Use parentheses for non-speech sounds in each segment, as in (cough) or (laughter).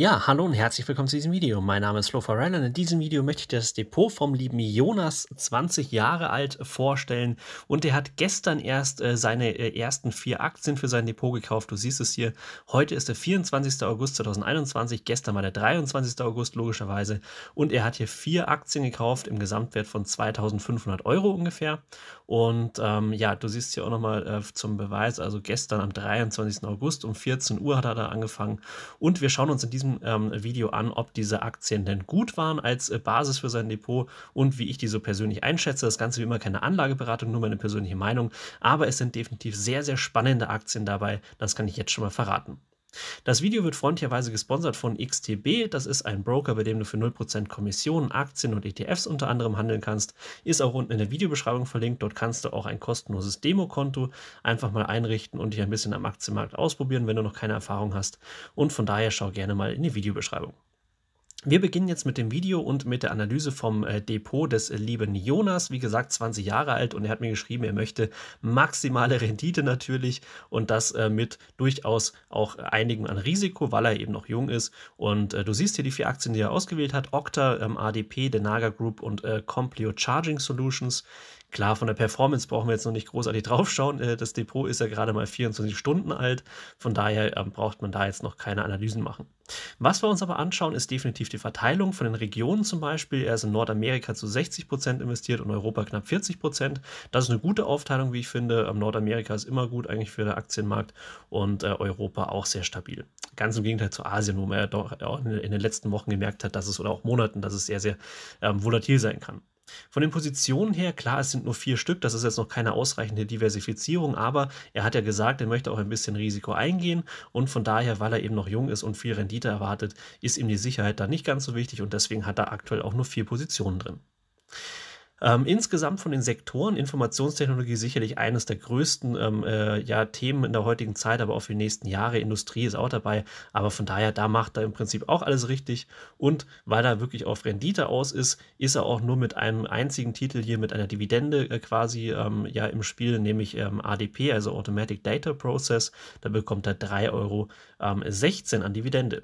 Ja, hallo und herzlich willkommen zu diesem Video. Mein Name ist Flo Farrell und in diesem Video möchte ich das Depot vom lieben Jonas, 20 Jahre alt, vorstellen. Und er hat gestern erst äh, seine äh, ersten vier Aktien für sein Depot gekauft. Du siehst es hier. Heute ist der 24. August 2021, gestern war der 23. August logischerweise. Und er hat hier vier Aktien gekauft im Gesamtwert von 2500 Euro ungefähr. Und ähm, ja, du siehst hier auch nochmal äh, zum Beweis, also gestern am 23. August um 14 Uhr hat er da angefangen. Und wir schauen uns in diesem diesem ähm, Video an, ob diese Aktien denn gut waren als äh, Basis für sein Depot und wie ich die so persönlich einschätze. Das Ganze wie immer keine Anlageberatung, nur meine persönliche Meinung, aber es sind definitiv sehr, sehr spannende Aktien dabei. Das kann ich jetzt schon mal verraten. Das Video wird freundlicherweise gesponsert von XTB. Das ist ein Broker, bei dem du für 0% Kommissionen, Aktien und ETFs unter anderem handeln kannst. Ist auch unten in der Videobeschreibung verlinkt. Dort kannst du auch ein kostenloses Demokonto einfach mal einrichten und dich ein bisschen am Aktienmarkt ausprobieren, wenn du noch keine Erfahrung hast. Und von daher schau gerne mal in die Videobeschreibung. Wir beginnen jetzt mit dem Video und mit der Analyse vom äh, Depot des äh, lieben Jonas. Wie gesagt, 20 Jahre alt und er hat mir geschrieben, er möchte maximale (laughs) Rendite natürlich und das äh, mit durchaus auch einigen an Risiko, weil er eben noch jung ist. Und du siehst hier die vier Aktien, die er ausgewählt hat. Okta, ähm, ADP, Denaga Group und Complio Charging Solutions. Klar, von der Performance brauchen wir jetzt noch nicht großartig (laughs) draufschauen. Äh, das Depot ist ja gerade mal 24 Stunden alt. Von daher ähm, braucht man da jetzt noch keine Analysen machen. Was wir uns aber anschauen, ist definitiv die Verteilung von den Regionen zum Beispiel. Er ist in Nordamerika zu 60% Prozent investiert und Europa knapp 40%. Prozent. Das ist eine gute Aufteilung, wie ich finde. Ähm, Nordamerika ist immer gut eigentlich für den Aktienmarkt und äh, Europa auch sehr stabil. Ganz im Gegenteil zu Asien, wo man ja doch äh, in den letzten Wochen gemerkt hat, dass es oder auch Monaten, dass es sehr, sehr ähm, volatil sein kann. Von den Positionen her, klar, es sind nur vier Stück, das ist jetzt noch keine ausreichende Diversifizierung, aber er hat ja gesagt, er möchte auch ein bisschen Risiko eingehen und von daher, weil er eben noch jung ist und viel Rendite erwartet, ist ihm die Sicherheit da nicht ganz so wichtig und deswegen hat er aktuell auch nur vier Positionen drin. Ähm, insgesamt von den Sektoren Informationstechnologie sicherlich eines der größten ähm, äh, ja, Themen in der heutigen Zeit, aber auch für die nächsten Jahre. Industrie ist auch dabei, aber von daher, da macht er im Prinzip auch alles richtig. Und weil er wirklich auf Rendite aus ist, ist er auch nur mit einem einzigen Titel hier mit einer Dividende äh, quasi ähm, ja im Spiel, nämlich ähm, ADP, also Automatic Data Process. Da bekommt er 3,16 Euro ähm, an Dividende.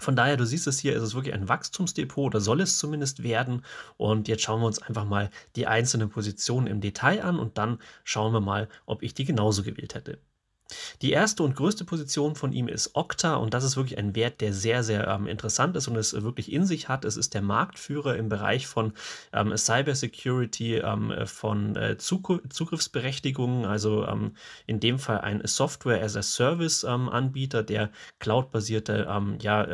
Von daher, du siehst es hier, ist es wirklich ein Wachstumsdepot oder soll es zumindest werden. Und jetzt schauen wir uns einfach mal die einzelnen Positionen im Detail an und dann schauen wir mal, ob ich die genauso gewählt hätte. Die erste und größte Position von ihm ist Okta und das ist wirklich ein Wert, der sehr, sehr ähm, interessant ist und es äh, wirklich in sich hat. Es ist der Marktführer im Bereich von ähm, Cybersecurity, ähm, äh, von äh, Zugr Zugriffsberechtigungen, also ähm, in dem Fall ein Software as a Service ähm, Anbieter, der cloudbasierte ähm, ja,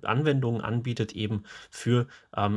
äh, Anwendungen anbietet, eben für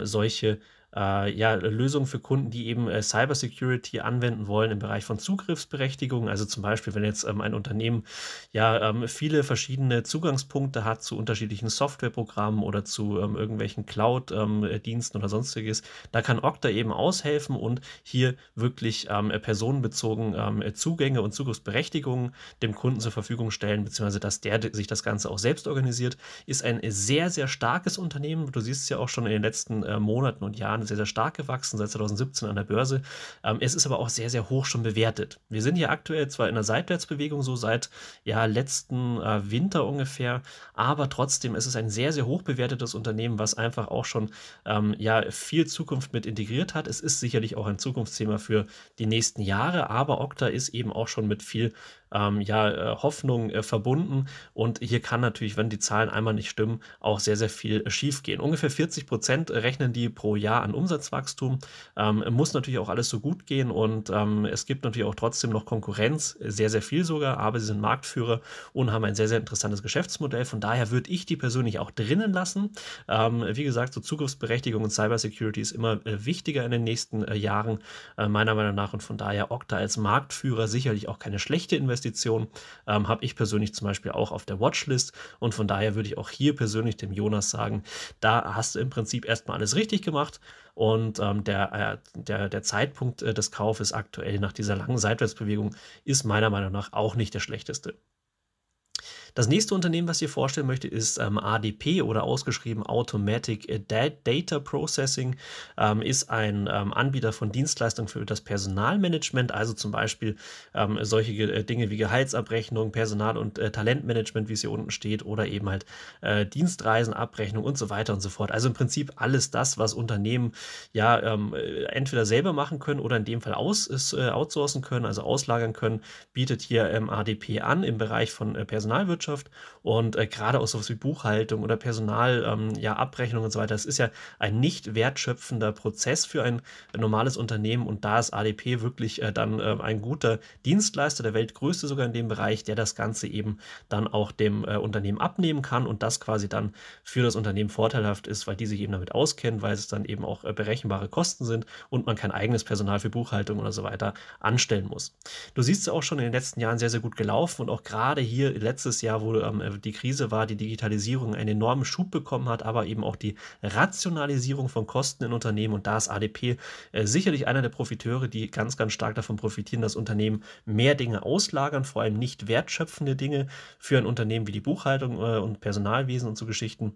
solche äh, ja, Lösungen für Kunden, die eben äh, Cybersecurity anwenden wollen im Bereich von Zugriffsberechtigungen. Also zum Beispiel, wenn jetzt ähm, ein Unternehmen ja ähm, viele verschiedene Zugangspunkte hat zu unterschiedlichen Softwareprogrammen oder zu ähm, irgendwelchen Cloud-Diensten ähm, äh, oder sonstiges, da kann Okta eben aushelfen und hier wirklich ähm, äh, personenbezogen ähm, äh, Zugänge und Zugriffsberechtigungen dem Kunden zur Verfügung stellen, beziehungsweise dass der sich das Ganze auch selbst organisiert. Ist ein sehr, sehr starkes Unternehmen. Du siehst es ja auch schon in den letzten äh, Monaten und Jahren Jahren sehr, sehr stark gewachsen, seit 2017 an der Börse. Ähm, es ist aber auch sehr, sehr hoch schon bewertet. Wir sind hier aktuell zwar in einer Seitwärtsbewegung, so seit ja, letzten äh, Winter ungefähr, aber trotzdem ist es ein sehr, sehr hoch bewertetes Unternehmen, was einfach auch schon ähm, ja, viel Zukunft mit integriert hat. Es ist sicherlich auch ein Zukunftsthema für die nächsten Jahre, aber Okta ist eben auch schon mit viel ähm, ja, äh, Hoffnung äh, verbunden. Und hier kann natürlich, wenn die Zahlen einmal nicht stimmen, auch sehr, sehr viel äh, schief gehen. Ungefähr 40 Prozent äh, rechnen die pro Jahr an Umsatzwachstum. Ähm, muss natürlich auch alles so gut gehen und ähm, es gibt natürlich auch trotzdem noch Konkurrenz, sehr, sehr viel sogar, aber sie sind Marktführer und haben ein sehr, sehr interessantes Geschäftsmodell. Von daher würde ich die persönlich auch drinnen lassen. Ähm, wie gesagt, so Zugriffsberechtigung und Cybersecurity ist immer äh, wichtiger in den nächsten äh, Jahren, meiner Meinung nach. Und von daher Okta als Marktführer sicherlich auch keine schlechte Investition. Investition ähm, habe ich persönlich zum Beispiel auch auf der Watchlist. Und von daher würde ich auch hier persönlich dem Jonas sagen, da hast du im Prinzip erstmal alles richtig gemacht. Und ähm, der, äh, der, der Zeitpunkt äh, des Kaufes aktuell nach dieser langen Seitwärtsbewegung ist meiner Meinung nach auch nicht der schlechteste. Das nächste Unternehmen, was ich hier vorstellen möchte, ist ähm, ADP oder ausgeschrieben Automatic Data Processing, ähm, ist ein ähm, Anbieter von Dienstleistungen für das Personalmanagement, also zum Beispiel ähm, solche äh, Dinge wie Gehaltsabrechnung, Personal- und äh, Talentmanagement, wie es hier unten steht, oder eben halt äh, Dienstreisenabrechnung und so weiter und so fort. Also im Prinzip alles das, was Unternehmen ja ähm, äh, entweder selber machen können oder in dem Fall aus, äh, outsourcen können, also auslagern können, bietet hier ähm, ADP an im Bereich von äh, Personalwirtschaft. Wirtschaft und äh, gerade auch sowas wie Buchhaltung oder Personal, ähm, ja, Abrechnung und so weiter, das ist ja ein nicht wertschöpfender Prozess für ein normales Unternehmen und da ist ADP wirklich äh, dann äh, ein guter Dienstleister, der weltgrößte sogar in dem Bereich, der das Ganze eben dann auch dem äh, Unternehmen abnehmen kann und das quasi dann für das Unternehmen vorteilhaft ist, weil die sich eben damit auskennen, weil es dann eben auch äh, berechenbare Kosten sind und man kein eigenes Personal für Buchhaltung oder so weiter anstellen muss. Du siehst es auch schon in den letzten Jahren sehr, sehr gut gelaufen und auch gerade hier letztes Jahr Jahr, wo ähm, äh, die Krise war, die Digitalisierung einen enormen Schub bekommen hat, aber eben auch die Rationalisierung von Kosten in Unternehmen. Und da ist ADP äh, sicherlich einer der Profiteure, die ganz, ganz stark davon profitieren, dass Unternehmen mehr Dinge auslagern, vor allem nicht wertschöpfende Dinge für ein Unternehmen wie die Buchhaltung äh, und Personalwesen und so Geschichten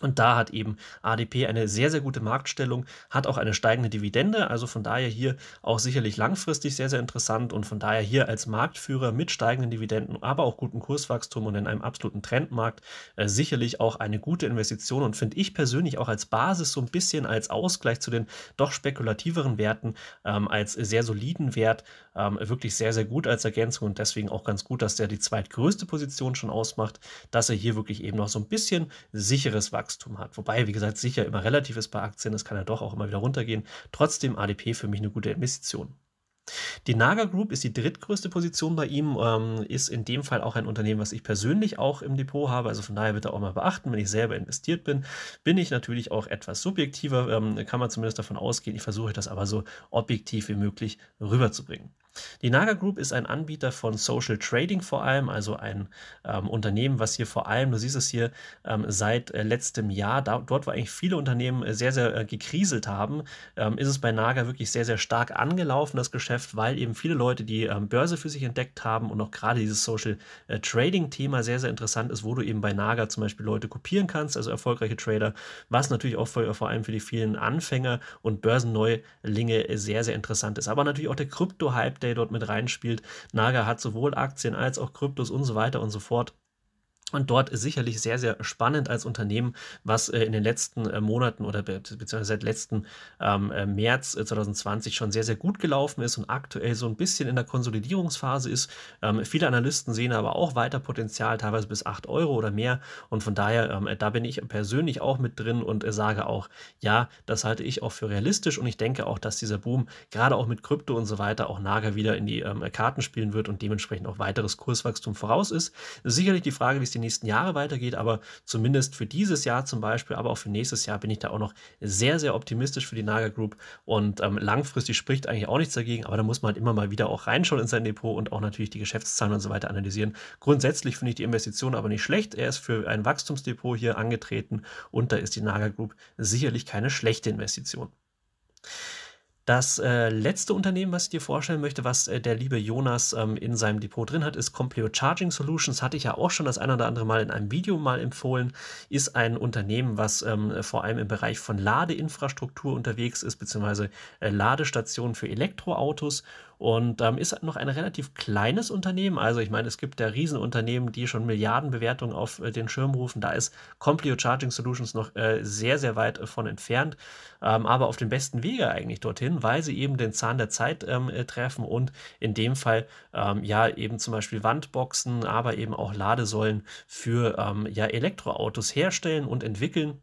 und da hat eben ADP eine sehr, sehr gute Marktstellung, hat auch eine steigende Dividende, also von daher hier auch sicherlich langfristig sehr, sehr interessant und von daher hier als Marktführer mit steigenden Dividenden, aber auch gutem Kurswachstum und in einem absoluten Trendmarkt äh, sicherlich auch eine gute Investition und finde ich persönlich auch als Basis so ein bisschen als Ausgleich zu den doch spekulativeren Werten, ähm, als sehr soliden Wert, ähm, wirklich sehr, sehr gut als Ergänzung und deswegen auch ganz gut, dass der die zweitgrößte Position schon ausmacht, dass er hier wirklich eben noch so ein bisschen sicheres Wachstum Wachstum hat. Wobei, wie gesagt, sicher immer relativ ist bei Aktien, das kann ja doch auch immer wieder runtergehen. Trotzdem ADP für mich eine gute Investition. Die Naga Group ist die drittgrößte Position bei ihm, ähm, ist in dem Fall auch ein Unternehmen, was ich persönlich auch im Depot habe. Also von daher bitte auch mal beachten, wenn ich selber investiert bin, bin ich natürlich auch etwas subjektiver, ähm, kann man zumindest davon ausgehen. Ich versuche das aber so objektiv wie möglich rüberzubringen. Die Naga Group ist ein Anbieter von Social Trading vor allem, also ein ähm, Unternehmen, was hier vor allem, du siehst es hier, ähm, seit äh, letztem Jahr, da, dort wo eigentlich viele Unternehmen äh, sehr, sehr äh, gekriselt haben, ähm, ist es bei Naga wirklich sehr, sehr stark angelaufen, das Geschäft, weil eben viele Leute die ähm, Börse für sich entdeckt haben und auch gerade dieses Social äh, Trading Thema sehr, sehr interessant ist, wo du eben bei Naga zum Beispiel Leute kopieren kannst, also erfolgreiche Trader, was natürlich auch für, vor allem für die vielen Anfänger und Börsenneulinge äh, sehr, sehr interessant ist. Aber natürlich auch der Krypto-Hype, Workday dort mit reinspielt. Naga hat sowohl Aktien als auch Kryptos und so weiter und so fort. Und dort ist sicherlich sehr, sehr spannend als Unternehmen, was äh, in den letzten äh, Monaten oder beziehungsweise seit letzten ähm, äh, März 2020 schon sehr, sehr gut gelaufen ist und aktuell so ein bisschen in der Konsolidierungsphase ist. Ähm, viele Analysten sehen aber auch weiter Potenzial, teilweise bis 8 Euro oder mehr. Und von daher, ähm, da bin ich persönlich auch mit drin und äh, sage auch, ja, das halte ich auch für realistisch. Und ich denke auch, dass dieser Boom gerade auch mit Krypto und so weiter auch Nager wieder in die ähm, Karten spielen wird und dementsprechend auch weiteres Kurswachstum voraus ist. Sicherlich die Frage, wie es die die nächsten Jahre weitergeht, aber zumindest für dieses Jahr zum Beispiel, aber auch für nächstes Jahr bin ich da auch noch sehr, sehr optimistisch für die Naga Group und ähm, langfristig spricht eigentlich auch nichts dagegen, aber da muss man halt immer mal wieder auch reinschauen in sein Depot und auch natürlich die Geschäftszahlen und so weiter analysieren. Grundsätzlich finde ich die Investition aber nicht schlecht. Er ist für ein Wachstumsdepot hier angetreten und da ist die Naga Group sicherlich keine schlechte Investition. Das äh, letzte Unternehmen, was ich dir vorstellen möchte, was äh, der liebe Jonas ähm, in seinem Depot drin hat, ist Compleo Charging Solutions. Hatte ich ja auch schon das ein oder andere Mal in einem Video mal empfohlen. Ist ein Unternehmen, was ähm, vor allem im Bereich von Ladeinfrastruktur unterwegs ist, beziehungsweise äh, Ladestationen für Elektroautos und ähm, ist noch ein relativ kleines Unternehmen. Also ich meine, es gibt ja Riesenunternehmen, die schon Milliardenbewertungen auf äh, den Schirm rufen. Da ist Complio Charging Solutions noch äh, sehr, sehr weit äh, von entfernt, ähm, aber auf dem besten Wege eigentlich dorthin, weil sie eben den Zahn der Zeit ähm, äh, treffen und in dem Fall ähm, ja eben zum Beispiel Wandboxen, aber eben auch Ladesäulen für ähm, ja, Elektroautos herstellen und entwickeln.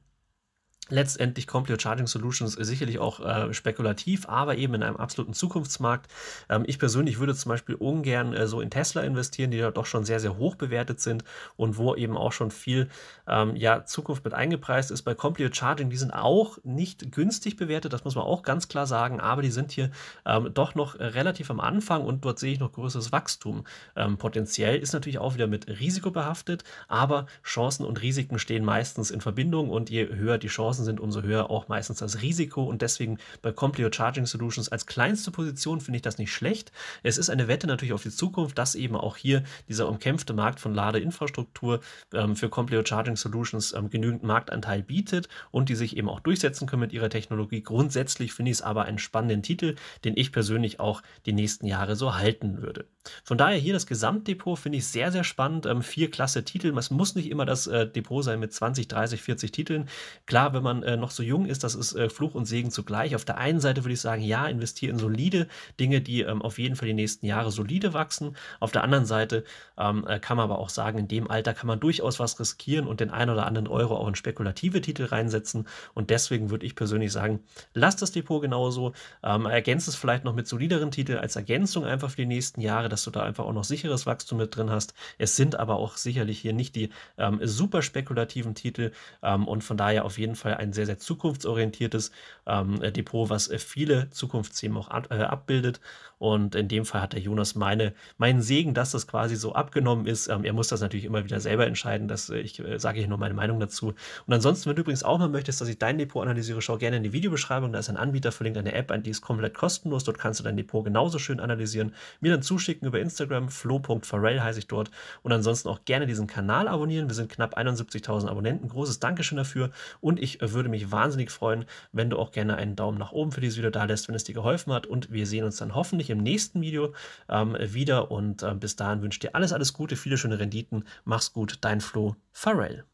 Letztendlich Complete Charging Solutions sicherlich auch äh, spekulativ, aber eben in einem absoluten Zukunftsmarkt. Ähm, ich persönlich würde zum Beispiel ungern äh, so in Tesla investieren, die ja doch schon sehr, sehr hoch bewertet sind und wo eben auch schon viel ähm, ja, Zukunft mit eingepreist ist. Bei Complete Charging, die sind auch nicht günstig bewertet, das muss man auch ganz klar sagen, aber die sind hier ähm, doch noch relativ am Anfang und dort sehe ich noch größeres Wachstum ähm, potenziell. Ist natürlich auch wieder mit Risiko behaftet, aber Chancen und Risiken stehen meistens in Verbindung und je höher die Chance, draußen sind, umso höher auch meistens das Risiko. Und deswegen bei Compleo Charging Solutions als kleinste Position finde ich das nicht schlecht. Es ist eine Wette natürlich auf die Zukunft, dass eben auch hier dieser umkämpfte Markt von Ladeinfrastruktur ähm, für Compleo Charging Solutions ähm, genügend Marktanteil bietet und die sich eben auch durchsetzen können mit ihrer Technologie. Grundsätzlich finde ich es aber einen spannenden Titel, den ich persönlich auch die nächsten Jahre so halten würde. Von daher hier das Gesamtdepot finde ich sehr, sehr spannend. Ähm, vier klasse Titel. Es muss nicht immer das äh, Depot sein mit 20, 30, 40 Titeln. Klar, wenn man man äh, noch so jung ist, das ist äh, Fluch und Segen zugleich. Auf der einen Seite würde ich sagen, ja, investiere in solide Dinge, die ähm, auf jeden Fall die nächsten Jahre solide wachsen. Auf der anderen Seite ähm, äh, kann man aber auch sagen, in dem Alter kann man durchaus was riskieren und den ein oder anderen Euro auch in spekulative Titel reinsetzen. Und deswegen würde ich persönlich sagen, lass das Depot genauso, ähm, ergänzt es vielleicht noch mit solideren Titeln als Ergänzung einfach für die nächsten Jahre, dass du da einfach auch noch sicheres Wachstum mit drin hast. Es sind aber auch sicherlich hier nicht die ähm, super spekulativen Titel ähm, und von daher auf jeden Fall ein sehr, sehr zukunftsorientiertes ähm, äh, Depot, was äh, viele Zukunftsthemen auch ab, äh, abbildet. Und in dem Fall hat der Jonas meine, meinen Segen, dass das quasi so abgenommen ist. Ähm, er muss das natürlich immer wieder selber entscheiden. Das, äh, ich äh, sage hier nur meine Meinung dazu. Und ansonsten, wenn du übrigens auch mal möchtest, dass ich dein Depot analysiere, schau gerne in die Videobeschreibung. Da ist ein Anbieter verlinkt, eine App, die ist komplett kostenlos. Dort kannst du dein Depot genauso schön analysieren. Mir dann zuschicken über Instagram, flo.farrell heiße ich dort. Und ansonsten auch gerne diesen Kanal abonnieren. Wir sind knapp 71.000 Abonnenten. Großes Dankeschön dafür. Und ich äh, würde mich wahnsinnig freuen, wenn du auch gerne gerne einen Daumen nach oben für dieses Video da lässt, wenn es dir geholfen hat. Und wir sehen uns dann hoffentlich im nächsten Video ähm, wieder. Und äh, bis dahin wünsche ich dir alles, alles Gute, viele schöne Renditen. Mach's gut, dein Flo Farrell.